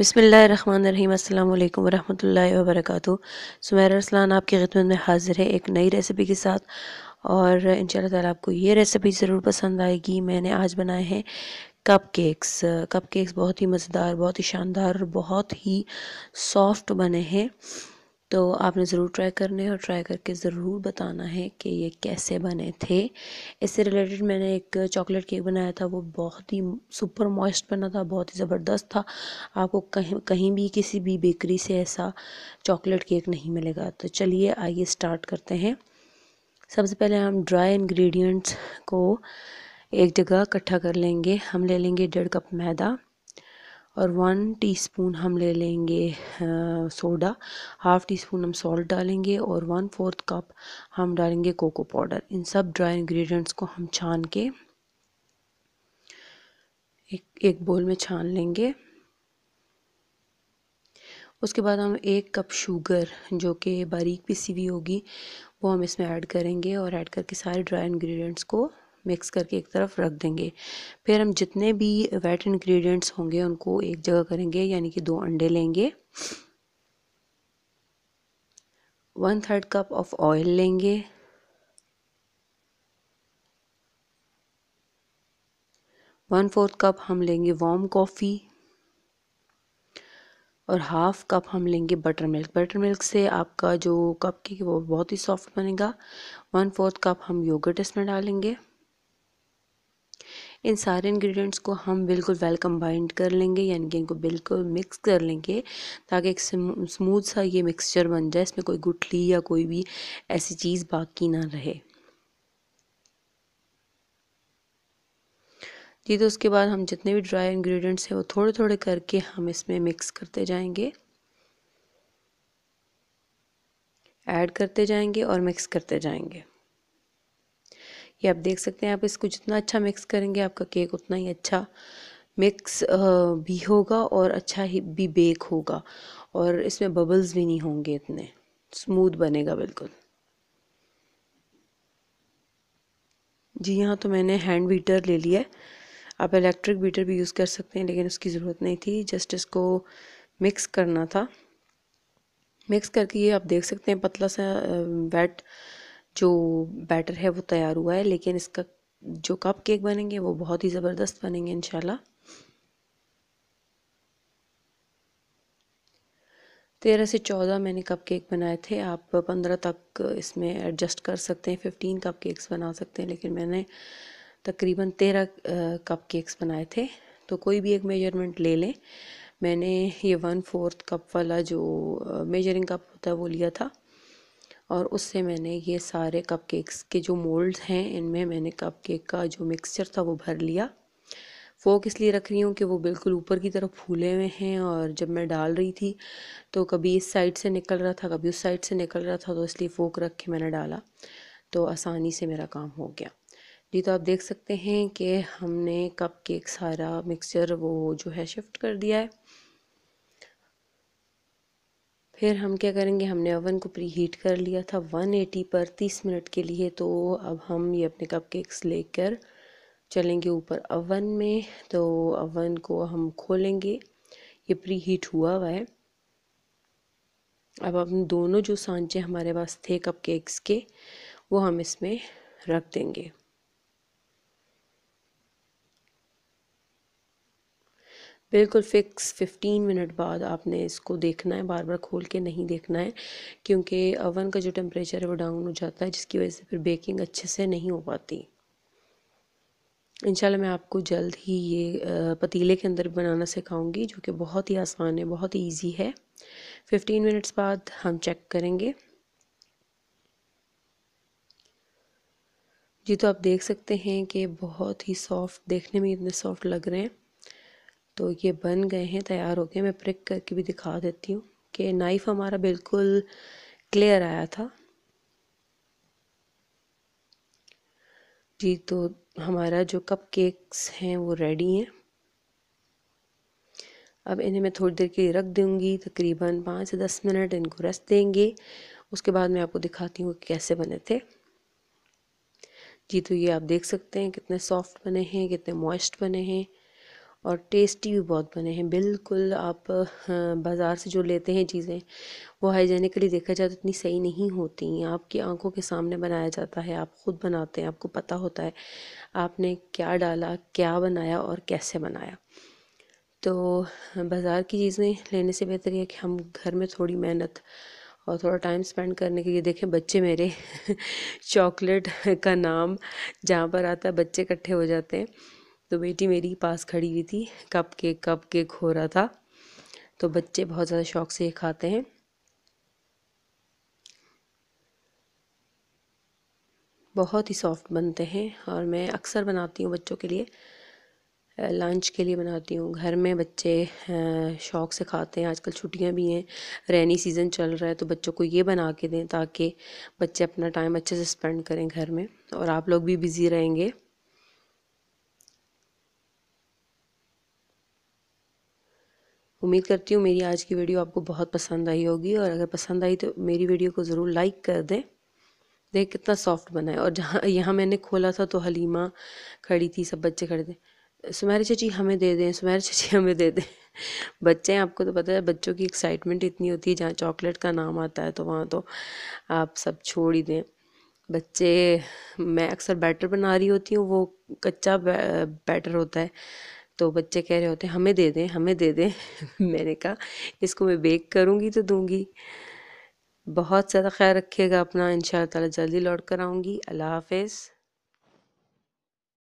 बिसमीम् अल्लाम वरहमल वर्क सुमैर अरसलान आपकी खिदमत में हाज़िर है एक नई रेसिपी के साथ और इन ताला आपको ये रेसिपी ज़रूर पसंद आएगी मैंने आज बनाए हैं कप केक्स कप केक्स बहुत ही मज़ेदार बहुत ही शानदार और बहुत ही सॉफ्ट बने हैं तो आपने ज़रूर ट्राई करने और ट्राई करके ज़रूर बताना है कि ये कैसे बने थे इससे रिलेटेड मैंने एक चॉकलेट केक बनाया था वो बहुत ही सुपर मॉइस्ट बना था बहुत ही ज़बरदस्त था आपको कहीं कहीं भी किसी भी बेकरी से ऐसा चॉकलेट केक नहीं मिलेगा तो चलिए आइए स्टार्ट करते हैं सबसे पहले हम ड्राई इन्ग्रीडियंट्स को एक जगह इकट्ठा कर लेंगे हम ले लेंगे डेढ़ कप मैदा और वन टीस्पून हम ले लेंगे सोडा हाफ़ टी स्पून हम सॉल्ट डालेंगे और वन फोर्थ कप हम डालेंगे कोको पाउडर इन सब ड्राई इंग्रेडिएंट्स को हम छान के एक एक बोल में छान लेंगे उसके बाद हम एक कप शुगर जो कि बारीक पिसी हुई होगी वो हम इसमें ऐड करेंगे और ऐड करके सारे ड्राई इंग्रेडिएंट्स को मिक्स करके एक तरफ रख देंगे फिर हम जितने भी वेट इंग्रेडिएंट्स होंगे उनको एक जगह करेंगे यानी कि दो अंडे लेंगे one third cup of oil लेंगे वन फोर्थ कप हम लेंगे वार्म कॉफ़ी और हाफ कप हम लेंगे बटर मिल्क बटर मिल्क से आपका जो कप की वो बहुत ही सॉफ्ट बनेगा वन फोर्थ कप हम योगर्ट इसमें डालेंगे इन सारे इंग्रेडिएंट्स को हम बिल्कुल वेल कम्बाइंड कर लेंगे यानी कि इनको बिल्कुल मिक्स कर लेंगे ताकि एक स्मूथ सा ये मिक्सचर बन जाए इसमें कोई गुठली या कोई भी ऐसी चीज़ बाकी ना रहे जी तो उसके बाद हम जितने भी ड्राई इंग्रेडिएंट्स हैं वो थोड़े थोड़े करके हम इसमें मिक्स करते जाएंगे ऐड करते जाएंगे और मिक्स करते जाएंगे ये आप देख सकते हैं आप इसको जितना अच्छा मिक्स करेंगे आपका केक उतना ही अच्छा मिक्स भी होगा और अच्छा ही भी बेक होगा और इसमें बबल्स भी नहीं होंगे इतने स्मूथ बनेगा बिल्कुल जी हाँ तो मैंने हैंड बीटर ले लिया है आप इलेक्ट्रिक बीटर भी यूज़ कर सकते हैं लेकिन उसकी ज़रूरत नहीं थी जस्ट इसको मिक्स करना था मिक्स करके ये आप देख सकते हैं पतला सा वेट जो बैटर है वो तैयार हुआ है लेकिन इसका जो कप केक बनेंगे वो बहुत ही ज़बरदस्त बनेंगे इन तेरह से चौदह मैंने कप केक बनाए थे आप पंद्रह तक इसमें एडजस्ट कर सकते हैं फिफ्टीन कप केक्स बना सकते हैं लेकिन मैंने तकरीबन तेरह कप केक्स बनाए थे तो कोई भी एक मेजरमेंट ले लें मैंने ये वन फोर्थ कप वाला जो मेजरिंग कप होता है वो लिया था और उससे मैंने ये सारे कपकेक्स के जो मोल्ड्स हैं इनमें मैंने कपकेक का जो मिक्सचर था वो भर लिया फोक इसलिए रख रही हूँ कि वो बिल्कुल ऊपर की तरफ फूले हुए हैं और जब मैं डाल रही थी तो कभी इस साइड से निकल रहा था कभी उस साइड से निकल रहा था तो इसलिए फोक रख के मैंने डाला तो आसानी से मेरा काम हो गया जी तो आप देख सकते हैं कि हमने कप केक सारा मिक्सचर वो जो है शिफ्ट कर दिया है फिर हम क्या करेंगे हमने ओवन को प्री हीट कर लिया था 180 पर 30 मिनट के लिए तो अब हम ये अपने कप केक्स लेकर चलेंगे ऊपर अवन में तो अवन को हम खोलेंगे ये प्री हीट हुआ हुआ है अब हम दोनों जो सांचे हमारे पास थे कप केक्स के वो हम इसमें रख देंगे बिल्कुल फ़िक्स 15 मिनट बाद आपने इसको देखना है बार बार खोल के नहीं देखना है क्योंकि अवन का जो टेम्परेचर है वो डाउन हो जाता है जिसकी वजह से फिर बेकिंग अच्छे से नहीं हो पाती इंशाल्लाह मैं आपको जल्द ही ये पतीले के अंदर बनाना सिखाऊंगी जो कि बहुत ही आसान है बहुत ही ईजी है 15 मिनट्स बाद हम चेक करेंगे जी तो आप देख सकते हैं कि बहुत ही सॉफ्ट देखने में इतने सॉफ्ट लग रहे हैं तो ये बन गए हैं तैयार हो गए मैं प्रिक करके भी दिखा देती हूँ कि नाइफ़ हमारा बिल्कुल क्लियर आया था जी तो हमारा जो कप केक्स हैं वो रेडी हैं अब इन्हें मैं थोड़ी देर के लिए रख दूँगी तकरीबन पाँच से दस मिनट इनको रेस्ट देंगे उसके बाद मैं आपको दिखाती हूँ कि कैसे बने थे जी तो ये आप देख सकते हैं कितने सॉफ्ट बने हैं कितने मॉइस्ट बने हैं और टेस्टी भी बहुत बने हैं बिल्कुल आप हाँ, बाज़ार से जो लेते हैं चीज़ें वो हाइजेनिकली देखा जाए तो इतनी सही नहीं होती हैं आपकी आंखों के सामने बनाया जाता है आप ख़ुद बनाते हैं आपको पता होता है आपने क्या डाला क्या बनाया और कैसे बनाया तो हाँ, बाज़ार की चीज़ें लेने से बेहतर है कि हम घर में थोड़ी मेहनत और थोड़ा टाइम स्पेंड करने के लिए देखें बच्चे मेरे चॉकलेट का नाम जहाँ पर आता है बच्चे इकट्ठे हो जाते हैं तो बेटी मेरी पास खड़ी हुई थी कप केक कप केक हो रहा था तो बच्चे बहुत ज़्यादा शौक से ये खाते हैं बहुत ही सॉफ्ट बनते हैं और मैं अक्सर बनाती हूँ बच्चों के लिए लंच के लिए बनाती हूँ घर में बच्चे शौक से खाते हैं आजकल छुट्टियाँ भी हैं रेनी सीज़न चल रहा है तो बच्चों को ये बना के दें ताकि बच्चे अपना टाइम अच्छे से स्पेंड करें घर में और आप लोग भी बिज़ी रहेंगे उम्मीद करती हूँ मेरी आज की वीडियो आपको बहुत पसंद आई होगी और अगर पसंद आई तो मेरी वीडियो को ज़रूर लाइक कर दें देख कितना सॉफ्ट बना है और जहाँ यहाँ मैंने खोला था तो हलीमा खड़ी थी सब बच्चे खड़े थे सुमेर चची हमें दे दें सुमहर चची हमें दे दें बच्चे हैं आपको तो पता है बच्चों की एक्साइटमेंट इतनी होती है जहाँ चॉकलेट का नाम आता है तो वहाँ तो आप सब छोड़ ही दें बच्चे मैं अक्सर बैटर बना रही होती हूँ वो कच्चा बैटर होता है तो बच्चे कह रहे होते हैं हमें दे दें हमें दे दें मैंने कहा इसको मैं बेक करूँगी तो दूँगी बहुत ज़्यादा ख्याल रखिएगा अपना इन ताला जल्दी लौट कर आऊँगी अल्लाह हाफिज़